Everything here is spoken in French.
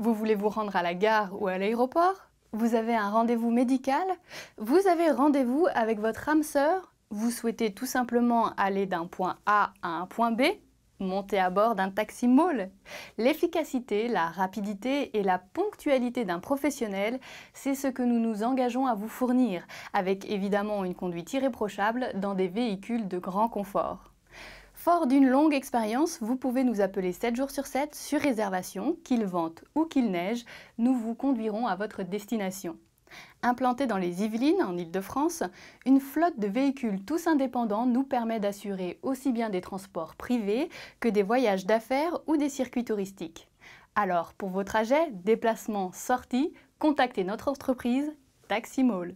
Vous voulez vous rendre à la gare ou à l'aéroport Vous avez un rendez-vous médical Vous avez rendez-vous avec votre âme sœur Vous souhaitez tout simplement aller d'un point A à un point B Monter à bord d'un taxi mall L'efficacité, la rapidité et la ponctualité d'un professionnel, c'est ce que nous nous engageons à vous fournir, avec évidemment une conduite irréprochable dans des véhicules de grand confort. Fort d'une longue expérience, vous pouvez nous appeler 7 jours sur 7 sur réservation, qu'il vente ou qu'il neige, nous vous conduirons à votre destination. Implantée dans les Yvelines, en Ile-de-France, une flotte de véhicules tous indépendants nous permet d'assurer aussi bien des transports privés que des voyages d'affaires ou des circuits touristiques. Alors, pour vos trajets, déplacements, sorties, contactez notre entreprise TaxiMall.